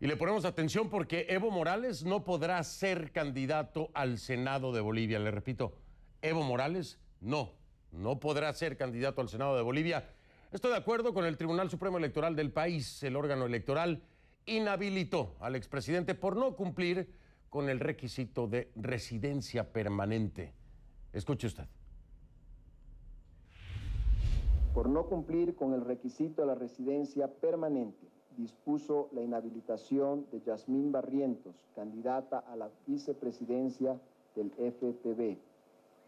Y le ponemos atención porque Evo Morales no podrá ser candidato al Senado de Bolivia. Le repito, Evo Morales no, no podrá ser candidato al Senado de Bolivia. Estoy de acuerdo con el Tribunal Supremo Electoral del país. El órgano electoral inhabilitó al expresidente por no cumplir con el requisito de residencia permanente. Escuche usted. Por no cumplir con el requisito de la residencia permanente dispuso la inhabilitación de Yasmín Barrientos, candidata a la vicepresidencia del FTB,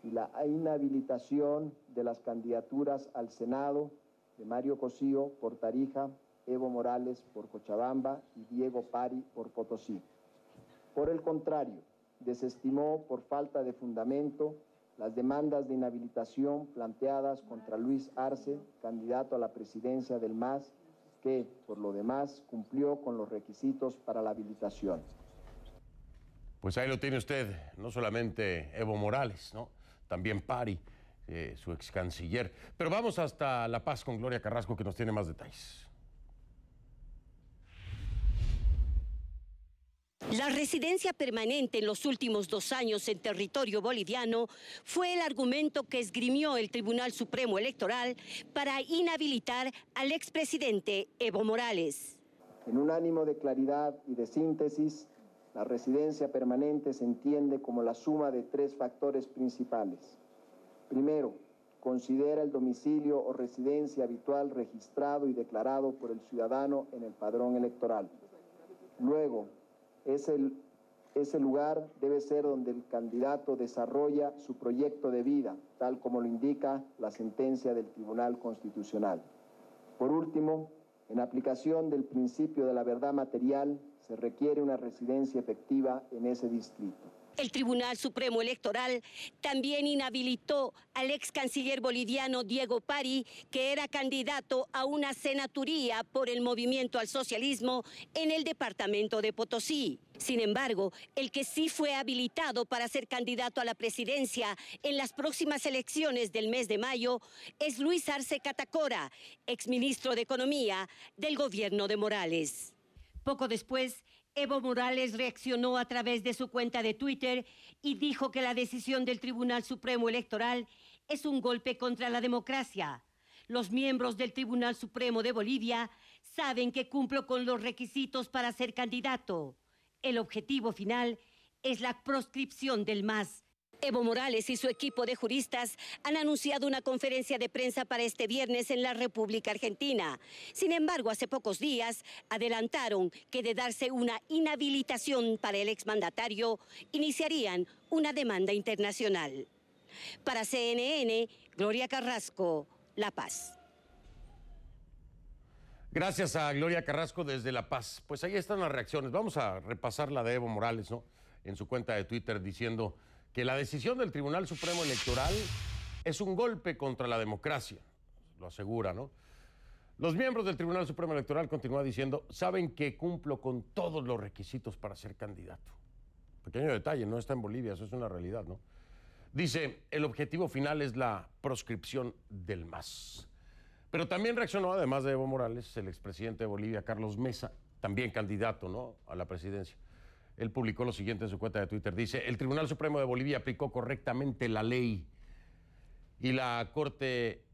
y la inhabilitación de las candidaturas al Senado de Mario Cosío por Tarija, Evo Morales por Cochabamba y Diego Pari por Potosí. Por el contrario, desestimó por falta de fundamento las demandas de inhabilitación planteadas contra Luis Arce, candidato a la presidencia del MAS, que, por lo demás, cumplió con los requisitos para la habilitación. Pues ahí lo tiene usted, no solamente Evo Morales, ¿no? También Pari, eh, su ex canciller. Pero vamos hasta La Paz con Gloria Carrasco, que nos tiene más detalles. La residencia permanente en los últimos dos años en territorio boliviano fue el argumento que esgrimió el Tribunal Supremo Electoral para inhabilitar al expresidente Evo Morales. En un ánimo de claridad y de síntesis, la residencia permanente se entiende como la suma de tres factores principales. Primero, considera el domicilio o residencia habitual registrado y declarado por el ciudadano en el padrón electoral. Luego, es ese lugar debe ser donde el candidato desarrolla su proyecto de vida, tal como lo indica la sentencia del Tribunal Constitucional. Por último, en aplicación del principio de la verdad material, se requiere una residencia efectiva en ese distrito. El Tribunal Supremo Electoral también inhabilitó al ex canciller boliviano Diego Pari, que era candidato a una senaturía por el movimiento al socialismo en el departamento de Potosí. Sin embargo, el que sí fue habilitado para ser candidato a la presidencia en las próximas elecciones del mes de mayo es Luis Arce Catacora, ministro de Economía del gobierno de Morales. Poco después, Evo Morales reaccionó a través de su cuenta de Twitter y dijo que la decisión del Tribunal Supremo Electoral es un golpe contra la democracia. Los miembros del Tribunal Supremo de Bolivia saben que cumplo con los requisitos para ser candidato. El objetivo final es la proscripción del MAS Evo Morales y su equipo de juristas han anunciado una conferencia de prensa para este viernes en la República Argentina. Sin embargo, hace pocos días adelantaron que de darse una inhabilitación para el exmandatario, iniciarían una demanda internacional. Para CNN, Gloria Carrasco, La Paz. Gracias a Gloria Carrasco desde La Paz. Pues ahí están las reacciones. Vamos a repasar la de Evo Morales, ¿no? En su cuenta de Twitter diciendo que la decisión del Tribunal Supremo Electoral es un golpe contra la democracia, lo asegura, ¿no? Los miembros del Tribunal Supremo Electoral, continúa diciendo, saben que cumplo con todos los requisitos para ser candidato. Pequeño detalle, no está en Bolivia, eso es una realidad, ¿no? Dice, el objetivo final es la proscripción del MAS. Pero también reaccionó, además de Evo Morales, el expresidente de Bolivia, Carlos Mesa, también candidato ¿no? a la presidencia. Él publicó lo siguiente en su cuenta de Twitter. Dice, el Tribunal Supremo de Bolivia aplicó correctamente la ley y la Corte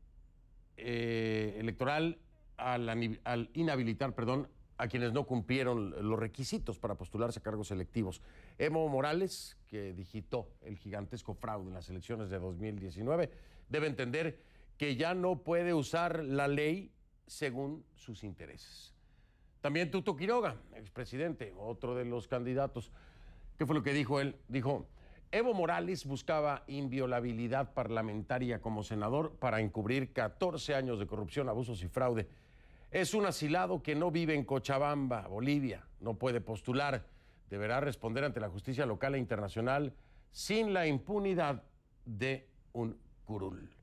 eh, Electoral al, inhabilitar, perdón, a quienes no cumplieron los requisitos para postularse a cargos electivos. Emo Morales, que digitó el gigantesco fraude en las elecciones de 2019, debe entender que ya no puede usar la ley según sus intereses. También Tuto Quiroga, expresidente, otro de los candidatos. ¿Qué fue lo que dijo él? Dijo, Evo Morales buscaba inviolabilidad parlamentaria como senador para encubrir 14 años de corrupción, abusos y fraude. Es un asilado que no vive en Cochabamba, Bolivia. No puede postular. Deberá responder ante la justicia local e internacional sin la impunidad de un curul.